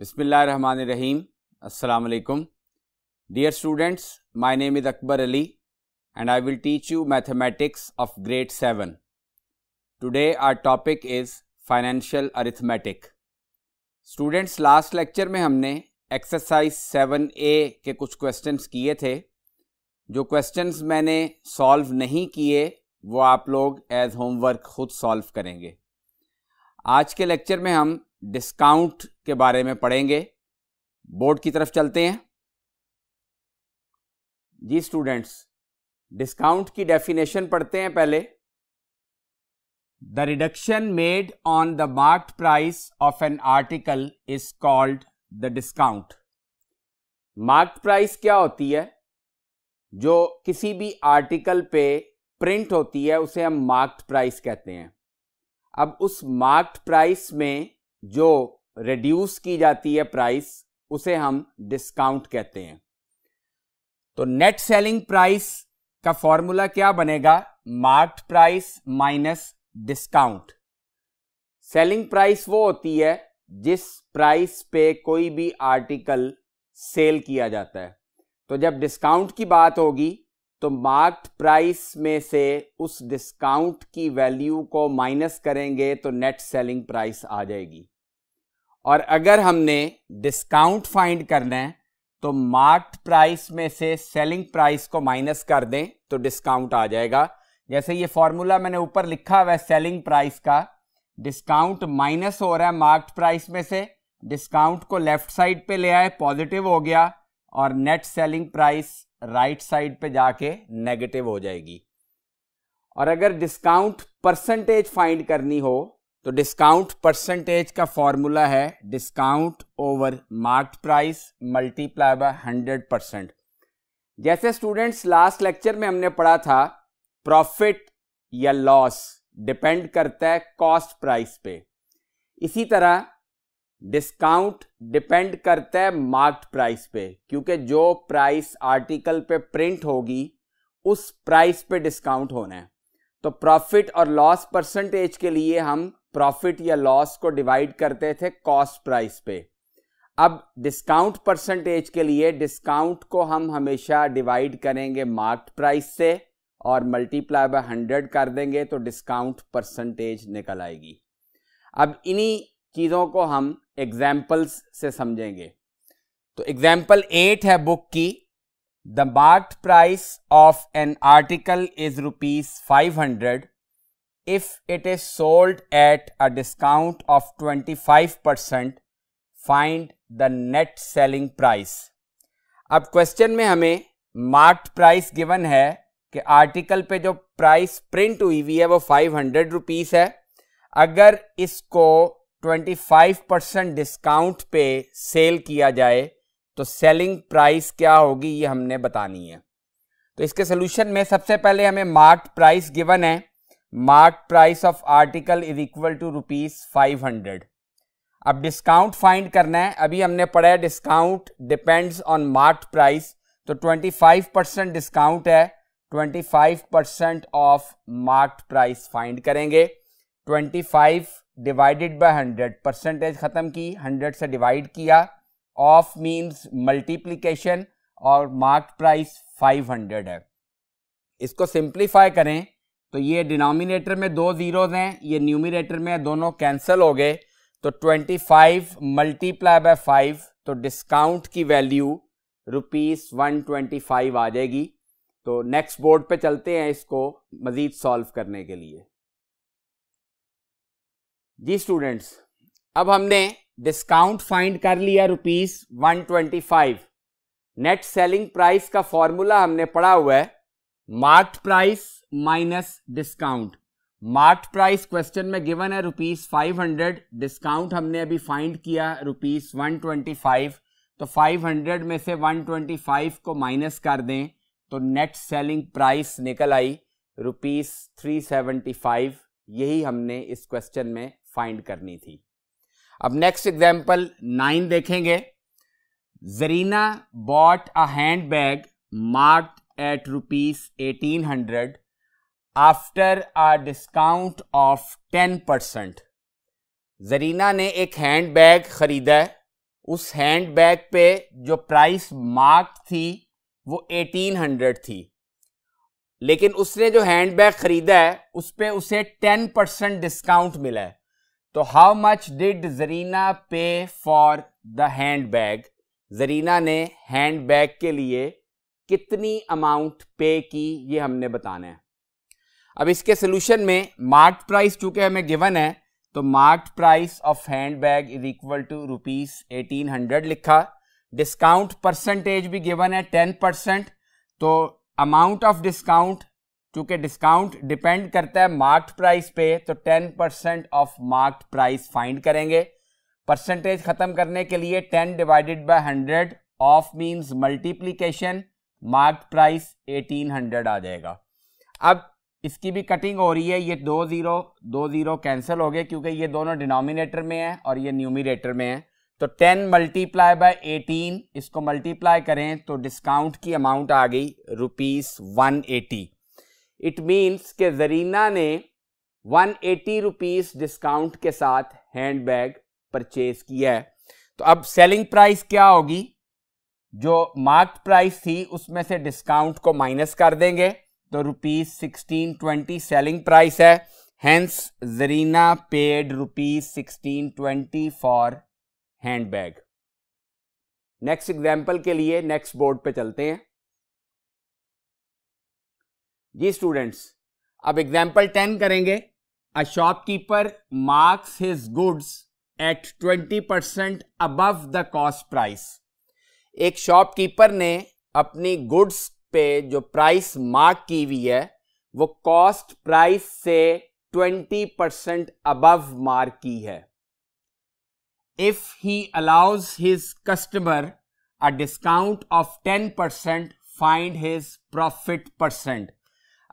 बिसमीम् अल्लाम dear students my name is Akbar Ali and I will teach you mathematics of grade seven today our topic is financial arithmetic students last lecture में हमने exercise seven ए के कुछ questions किए थे जो question मैंने सॉल्व नहीं किए वो आप लोग एज होमवर्क ख़ुद सॉल्व करेंगे आज के लेक्चर में हम डिस्काउंट के बारे में पढ़ेंगे बोर्ड की तरफ चलते हैं जी स्टूडेंट्स डिस्काउंट की डेफिनेशन पढ़ते हैं पहले the reduction made on the marked price of an article is called the discount marked price क्या होती है जो किसी भी आर्टिकल पे प्रिंट होती है उसे हम मार्क्ड प्राइस कहते हैं अब उस मार्क्ड प्राइस में जो रिड्यूस की जाती है प्राइस उसे हम डिस्काउंट कहते हैं तो नेट सेलिंग प्राइस का फॉर्मूला क्या बनेगा mark price minus discount selling price वो होती है जिस प्राइस पे कोई भी आर्टिकल सेल किया जाता है तो जब डिस्काउंट की बात होगी तो मार्क्ड प्राइस में से उस डिस्काउंट की वैल्यू को माइनस करेंगे तो नेट सेलिंग प्राइस आ जाएगी और अगर हमने डिस्काउंट फाइंड करना है तो मार्क प्राइस में से सेलिंग प्राइस को माइनस कर दें तो डिस्काउंट आ जाएगा जैसे ये फॉर्मूला मैंने ऊपर लिखा हुआ है सेलिंग प्राइस का डिस्काउंट माइनस हो रहा है मार्क्ट प्राइस में से डिस्काउंट को लेफ्ट साइड पे ले आए पॉजिटिव हो गया और net selling price right side पे जाके नेगेटिव हो जाएगी और अगर डिस्काउंट परसेंटेज फाइंड करनी हो तो डिस्काउंट परसेंटेज का फॉर्मूला है discount over marked price multiply by hundred percent जैसे स्टूडेंट्स लास्ट लेक्चर में हमने पढ़ा था प्रॉफिट या लॉस डिपेंड करता है कॉस्ट प्राइस पे इसी तरह डिस्काउंट डिपेंड करता है मार्क्ड प्राइस पे क्योंकि जो प्राइस आर्टिकल पे प्रिंट होगी उस प्राइस पे डिस्काउंट होना है तो प्रॉफिट और लॉस परसेंटेज के लिए हम प्रॉफिट या लॉस को डिवाइड करते थे कॉस्ट प्राइस पे अब डिस्काउंट परसेंटेज के लिए डिस्काउंट को हम हमेशा डिवाइड करेंगे मार्क्ड प्राइस से और मल्टीप्लाई बाय हंड्रेड कर देंगे तो डिस्काउंट परसेंटेज निकल आएगी अब इन्हीं चीज़ों को हम एग्जाम्पल्स से समझेंगे तो एग्जाम्पल एट है बुक की the marked price of an article is rupees five hundred if it is sold at a discount of twenty five percent find the net selling price अब क्वेश्चन में हमें मार्क्ट price given है कि article पे जो price print हुई हुई है वो फाइव हंड्रेड रुपीज़ है अगर इसको 25 परसेंट डिस्काउंट पे सेल किया जाए तो सेलिंग प्राइस क्या होगी ये हमने बतानी है तो इसके सोल्यूशन में सबसे पहले हमें मार्ट प्राइस गिवन है mark price of article is equal to rupees five hundred अब डिस्काउंट फाइंड करना है अभी हमने पढ़ा है discount depends on marked price तो 25 परसेंट डिस्काउंट है 25 percent of marked price find करेंगे 25 डिवाइडेड बाय हंड्रेड परसेंटेज ख़त्म की हंड्रेड से डिवाइड किया ऑफ मीन्स मल्टीप्लीकेशन और मार्क प्राइस 500 है इसको सिंप्लीफाई करें तो ये डिनोमिनेटर में दो ज़ीरोज़ हैं ये न्यूमिनेटर में दोनों कैंसिल हो गए तो 25 फाइव मल्टीप्लाई बाय फाइव तो डिस्काउंट की value rupees one twenty five आ जाएगी तो नेक्स्ट बोर्ड पे चलते हैं इसको मज़ीद सॉल्व करने के लिए जी स्टूडेंट्स अब हमने डिस्काउंट फाइंड कर लिया rupees one twenty five net selling price का फॉर्मूला हमने पढ़ा हुआ है marked price minus discount marked price question में गिवन है रुपीज फाइव हंड्रेड डिस्काउंट हमने अभी फाइंड किया रुपीज वन ट्वेंटी फाइव तो फाइव हंड्रेड में से वन ट्वेंटी फाइव को माइनस कर दें तो नेट सेलिंग प्राइस निकल आई रुपीज थ्री सेवेंटी फाइव यही हमने इस क्वेश्चन में फाइंड करनी थी अब नेक्स्ट एग्जाम्पल नाइन देखेंगे Zarina bought a hand bag marked at rupees eighteen hundred after a discount of ten percent Zarina ने एक हैंड बैग खरीदा उस हैंड बैग पे जो प्राइस मार्क थी वो एटीन हंड्रेड थी लेकिन उसने जो हैंड बैग खरीदा है उस पर उसे टेन परसेंट डिस्काउंट मिला है तो how much did Zarina pay for the hand bag Zarina ने हैंड बैग के लिए कितनी अमाउंट पे की ये हमने बताना है अब इसके सोल्यूशन में मार्क्ड प्राइस चूंकि हमें गिवन है तो marked price of hand bag is equal to rupees eighteen hundred लिखा डिस्काउंट परसेंटेज भी गिवन है टेन परसेंट तो अमाउंट ऑफ डिस्काउंट चूंकि डिस्काउंट डिपेंड करता है मार्क्ड प्राइस पे तो 10 percent of marked price find करेंगे परसेंटेज खत्म करने के लिए 10 divided by 100 of means multiplication marked price 1800 आ जाएगा अब इसकी भी कटिंग हो रही है ये दो ज़ीरो दो ज़ीरो कैंसिल हो गए क्योंकि ये दोनों डिनोमिनेटर में है और ये न्यूमिनेटर में है तो 10 मल्टीप्लाई बाय 18 इसको मल्टीप्लाई करें तो डिस्काउंट की अमाउंट आ गई वन 180 इट मीन्स के जरीना ने 180 एटी रुपीज़ डिस्काउंट के साथ हैंड बैग परचेज किया है तो अब सेलिंग प्राइस क्या होगी जो मार्क प्राइस थी उसमें से डिस्काउंट को माइनस कर देंगे तो rupees sixteen twenty selling price है hence Zarina paid rupees sixteen twenty for hand bag next example के लिए नेक्स्ट बोर्ड पे चलते हैं जी स्टूडेंट्स अब एग्जाम्पल टेन करेंगे a shopkeeper marks his goods at twenty percent above the cost price एक शॉपकीपर ने अपनी गुड्स पे जो प्राइस मार्क की हुई है वो कॉस्ट प्राइस से ट्वेंटी परसेंट अबव मार्क की है if he allows his customer a discount of ten percent find his profit percent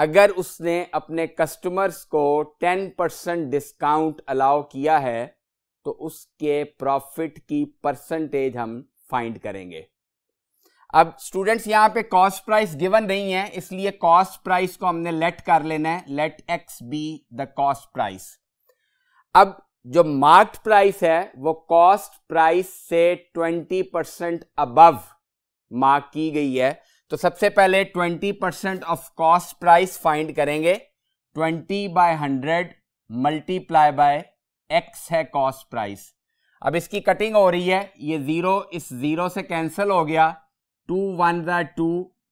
अगर उसने अपने कस्टमर्स को 10 परसेंट डिस्काउंट अलाउ किया है तो उसके प्रॉफिट की परसेंटेज हम फाइंड करेंगे अब स्टूडेंट्स यहां पे कॉस्ट प्राइस गिवन नहीं है इसलिए कॉस्ट प्राइस को हमने लेट कर लेना है let X be the cost price अब जो मार्क प्राइस है वो कॉस्ट प्राइस से 20 परसेंट अबव मार्क की गई है तो सबसे पहले 20 percent of cost price find करेंगे 20 बाय 100 मल्टीप्लाई बाय एक्स है कॉस्ट प्राइस अब इसकी कटिंग हो रही है ये जीरो इस जीरो से कैंसिल हो गया टू वन ज़ा टू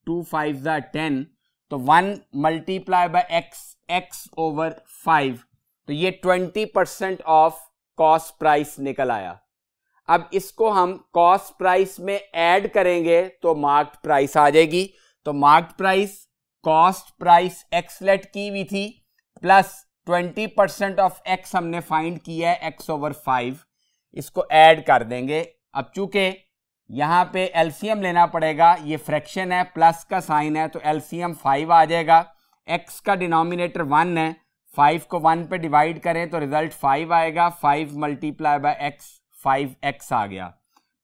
टू फाइव ज़ा टेन तो one multiply by X X over five तो ये twenty percent of cost price निकल आया अब इसको हम कॉस्ट प्राइस में ऐड करेंगे तो मार्क्ड प्राइस आ जाएगी तो marked price cost price X की हुई थी plus twenty percent of X हमने फाइंड किया है एक्स ओवर फाइव इसको ऐड कर देंगे अब चूंकि यहाँ पे एलसीएम लेना पड़ेगा ये फ्रैक्शन है प्लस का साइन है तो एलसीएम फाइव आ जाएगा एक्स का डिनोमिनेटर वन है फाइव को वन पे डिवाइड करें तो रिजल्ट फाइव आएगा five multiply by X five X आ गया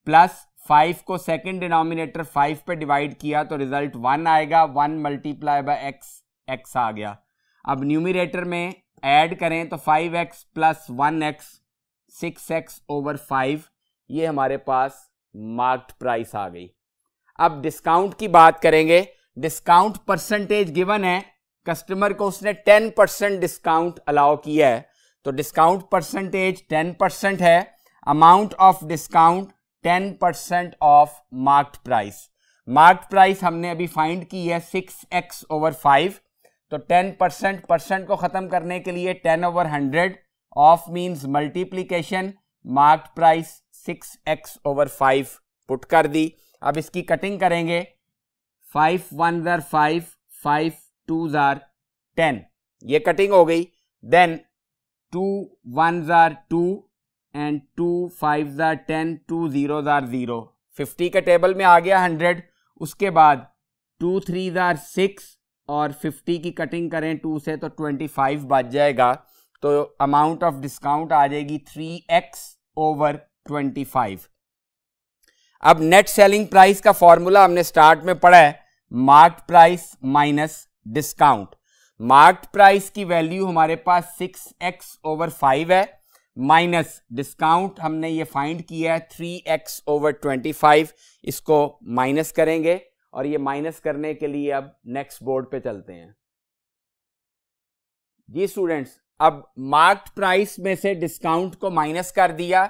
प्लस फाइव को सेकेंड डिनोमिनेटर फाइव पे डिवाइड किया तो रिजल्ट वन आएगा one multiply by X X आ गया अब न्यूमिनेटर में ऐड करें तो five X plus one X six X over five ये हमारे पास मार्क्ड प्राइस आ गई अब डिस्काउंट की बात करेंगे डिस्काउंट परसेंटेज गिवन है कस्टमर को उसने टेन परसेंट डिस्काउंट अलाउ किया है तो डिस्काउंट परसेंटेज टेन परसेंट है amount of discount ten percent of marked price marked price हमने अभी फाइंड की है सिक्स एक्स ओवर फाइव तो टेन परसेंट परसेंट को ख़त्म करने के लिए ten over hundred of means multiplication marked price six X over five put कर दी अब इसकी कटिंग करेंगे फाइव वन ज़ार फाइव फाइव टू ज़ार टेन ये कटिंग हो गई देन टू वन ज़ार टू एंड टू फाइव ज़ार टेन टू ज़ीरो ज़ार ज़ीरो फिफ्टी के टेबल में आ गया हंड्रेड उसके बाद टू थ्री ज़ार सिक्स और फिफ्टी की कटिंग करें टू से तो ट्वेंटी फाइव बच जाएगा तो अमाउंट ऑफ डिस्काउंट आ जाएगी three X over twenty five अब नेट सेलिंग प्राइस का फॉर्मूला हमने स्टार्ट में पढ़ा है marked price minus discount marked price की वैल्यू हमारे पास सिक्स एक्स ओवर फाइव है माइनस डिस्काउंट हमने ये फाइंड किया है three X over twenty five इसको माइनस करेंगे और ये माइनस करने के लिए अब नेक्स्ट बोर्ड पे चलते हैं जी स्टूडेंट्स अब मार्क्ड प्राइस में से डिस्काउंट को माइनस कर दिया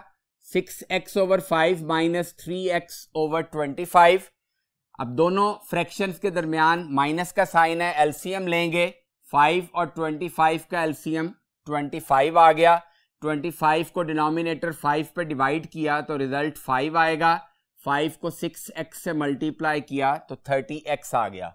six X over five minus three X over twenty five अब दोनों फ्रैक्शंस के दरमियान माइनस का साइन है एलसीएम लेंगे फाइव और ट्वेंटी फाइव का एलसीएम ट्वेंटी फाइव आ गया ट्वेंटी फाइव को डिनोमिनेटर फाइव पे डिवाइड किया तो रिजल्ट फाइव आएगा फाइव को सिक्स एक्स से मल्टीप्लाई किया तो थर्टी एक्स आ गया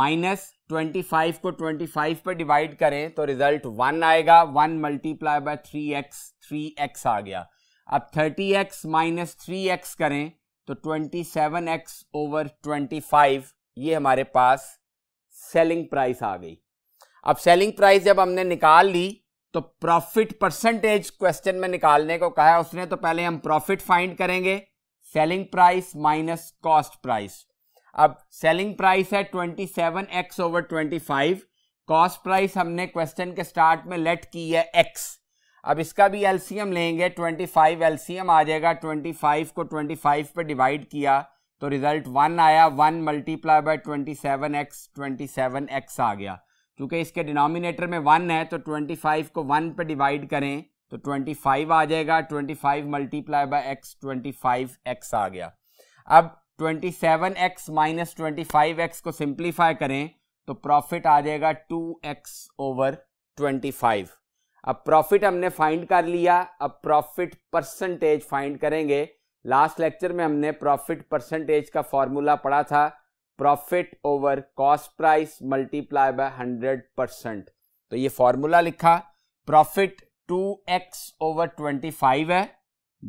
माइनस ट्वेंटी फाइव को ट्वेंटी फाइव पे डिवाइड करें तो रिजल्ट वन आएगा one multiply by three X three X आ गया अब thirty X minus three X करें तो twenty seven X over twenty five ये हमारे पास सेलिंग प्राइस आ गई अब सेलिंग प्राइस जब हमने निकाल ली तो प्रॉफिट परसेंटेज क्वेश्चन में निकालने को कहा है उसने तो पहले हम प्रॉफिट फाइंड करेंगे selling price minus cost price अब सेलिंग प्राइस है 27x ओवर 25 कॉस्ट प्राइस हमने क्वेश्चन के स्टार्ट में लेट की है x अब इसका भी एलसीएम लेंगे 25 एलसीएम आ जाएगा 25 को 25 पे डिवाइड किया तो रिजल्ट वन आया one multiply by 27x 27x आ गया क्योंकि इसके डिनोमिनेटर में वन है तो ट्वेंटी फाइव को वन पे डिवाइड करें तो ट्वेंटी फाइव आ जाएगा twenty five multiply by X twenty five X आ गया अब twenty seven X minus twenty five X को सिंप्लीफाई करें तो प्रॉफिट आ जाएगा two X over twenty five अब प्रॉफिट हमने फाइंड कर लिया अब प्रॉफिट परसेंटेज फाइंड करेंगे लास्ट लेक्चर में हमने प्रॉफिट परसेंटेज का फॉर्मूला पढ़ा था profit over cost price multiply by hundred percent तो ये फॉर्मूला लिखा profit two X over twenty five है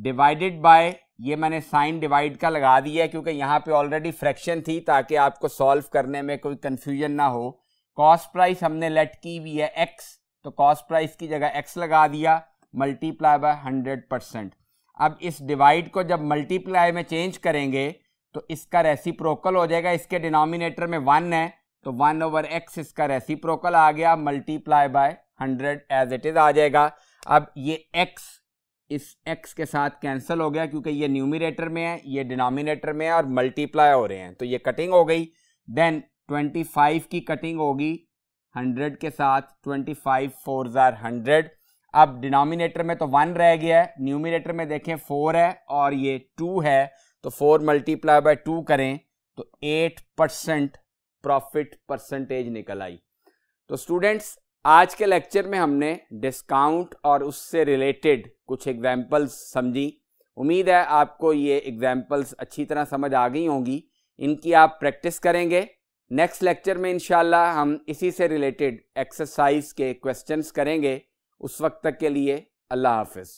डिवाइडेड बाय ये मैंने साइन डिवाइड का लगा दिया है क्योंकि यहाँ पे ऑलरेडी फ्रैक्शन थी ताकि आपको सॉल्व करने में कोई कन्फ्यूजन ना हो कॉस्ट प्राइस हमने लेट की हुई है एक्स तो कॉस्ट प्राइस की जगह एक्स लगा दिया मल्टीप्लाई बाय हंड्रेड परसेंट अब इस डिवाइड को जब मल्टीप्लाई में चेंज करेंगे तो इसका रेसिप्रोकल हो जाएगा इसके डिनोमिनेटर में वन है तो वन ओवर एक्स इसका रेसिप्रोकल आ गया multiply by hundred as it is आ जाएगा अब ये एक्स इस एक्स के साथ कैंसिल हो गया क्योंकि ये न्यूमिनेटर में है ये डिनोमिनेटर में है और मल्टीप्लाई हो रहे हैं तो ये कटिंग हो गई देन ट्वेंटी फाइव की कटिंग होगी हंड्रेड के साथ ट्वेंटी फाइव फोर ज़ार हंड्रेड अब डिनोमिनेटर में तो वन रह गया है न्यूमिनेटर में देखें फोर है और ये टू है तो फोर मल्टीप्लाई बाय टू करें तो एट परसेंट प्रॉफिट परसेंटेज निकल आई तो स्टूडेंट्स आज के लेक्चर में हमने डिस्काउंट और उससे रिलेटेड कुछ एग्जाम्पल्स समझी उम्मीद है आपको ये एग्जाम्पल्स अच्छी तरह समझ आ गई होंगी इनकी आप प्रैक्टिस करेंगे नेक्स्ट लेक्चर में इंशाल्लाह हम इसी से रिलेटेड एक्सरसाइज के क्वेश्चंस करेंगे उस वक्त तक के लिए अल्लाह हाफिज़